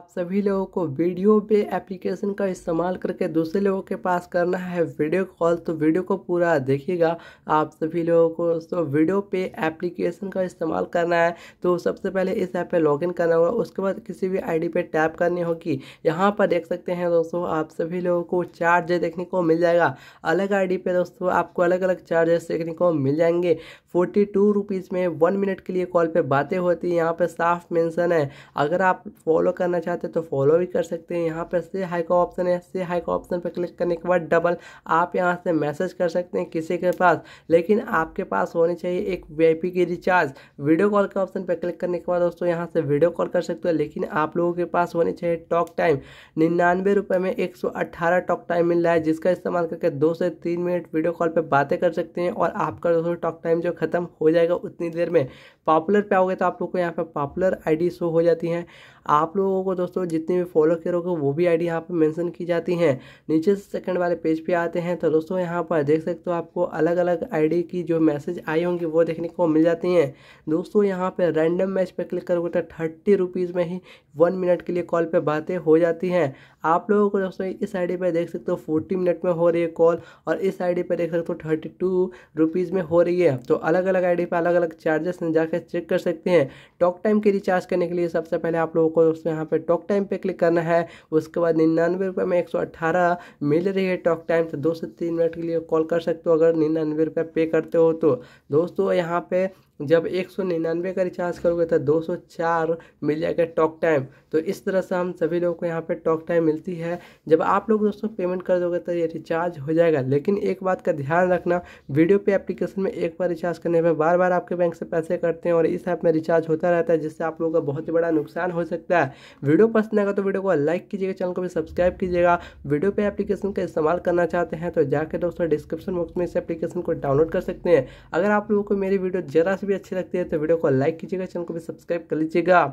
आप सभी लोगों को वीडियो पे एप्लीकेशन का इस्तेमाल करके दूसरे लोगों के पास करना है वीडियो कॉल तो वीडियो को पूरा देखिएगा आप सभी लोगों को तो वीडियो पे एप्लीकेशन का इस्तेमाल करना है तो सबसे पहले इस ऐप पे लॉगिन करना होगा उसके बाद किसी भी आईडी पे टैप करनी होगी यहाँ पर देख सकते हैं दोस्तों आप सभी लोगों को चार्ज देखने को मिल जाएगा अलग आई पे दोस्तों आपको अलग अलग चार्जेस देखने को मिल जाएंगे फोर्टी टू रुपीज़ में वन मिनट के लिए कॉल पर बातें होती है यहाँ पर साफ मैंसन है अगर आप फॉलो करना चाहते हैं तो फॉलो भी कर सकते हैं यहाँ पर से हाई का ऑप्शन है से हाई का ऑप्शन पर क्लिक करने के बाद डबल आप यहाँ से मैसेज कर सकते हैं किसी के पास लेकिन आपके पास होनी चाहिए एक वी की रिचार्ज वीडियो कॉल के ऑप्शन पर क्लिक करने के बाद दोस्तों यहाँ से वीडियो कॉल कर सकते हो लेकिन आप लोगों के पास होनी चाहिए टॉक टाइम निन्यानवे में एक टॉक टाइम मिल रहा है जिसका इस्तेमाल करके दो से तीन मिनट वीडियो कॉल पर बातें कर सकते हैं और आपका दोस्तों टॉक टाइम जो खत्म हो जाएगा उतनी देर में पॉपुलर पे आओगे तो आप लोग को यहाँ पर पॉपुलर आईडी शो हो जाती हैं आप लोगों को को दोस्तों जितने भी फॉलो करोगे वो भी आईडी यहाँ पर मेंशन की जाती हैं नीचे से सेकंड वाले पेज पे आते हैं तो दोस्तों यहाँ पर देख सकते हो आपको अलग अलग आईडी की जो मैसेज आई होंगी वो देखने को मिल जाती हैं दोस्तों यहाँ पर रैंडम मैच पर क्लिक करोगे तो थर्टी रुपीज़ में ही वन मिनट के लिए कॉल पर बातें हो जाती हैं आप लोगों को दोस्तों इस आई पर देख सकते हो फोर्टी मिनट में हो रही है कॉल और इस आई पर देख सकते हो थर्टी टू में हो रही है तो अलग अलग आई डी अलग अलग चार्जेस जाकर चेक कर सकते हैं टॉक टाइम के रिचार्ज करने के लिए सबसे पहले आप लोगों को दोस्तों यहाँ पर में टॉक टाइम पे क्लिक करना है उसके बाद निन्यानवे रुपये में एक सौ मिल रही है टॉक टाइम तो दो से तीन मिनट के लिए कॉल कर सकते हो अगर निन्यानवे रुपये पे करते हो तो दोस्तों यहाँ पे जब एक सौ निन्यानवे का रिचार्ज करोगे तो दो सौ चार मिल जाएगा टॉक टाइम तो इस तरह से हम सभी लोगों को यहाँ पे टॉक टाइम मिलती है जब आप लोग दोस्तों पेमेंट कर दोगे तो ये रिचार्ज हो जाएगा लेकिन एक बात का ध्यान रखना वीडियो पे एप्लीकेशन में एक बार रिचार्ज करने पर बार बार आपके बैंक से पैसे कटते हैं और इस ऐप में रिचार्ज होता रहता है जिससे आप लोगों का बहुत ही बड़ा नुकसान हो सकता है वीडियो पसंद आएगा तो वीडियो को लाइक कीजिएगा चैनल को भी सब्सक्राइब कीजिएगा वीडियो पे एप्लीकेशन का इस्तेमाल करना चाहते हैं तो जाकर दोस्तों डिस्क्रिप्शन बॉक्स में इस एप्लीकेशन को डाउनलोड कर सकते हैं अगर आप लोगों को मेरी वीडियो जरा से भी अच्छी लगती है तो वीडियो को लाइक कीजिएगा चैनल को भी सब्सक्राइब कर लीजिएगा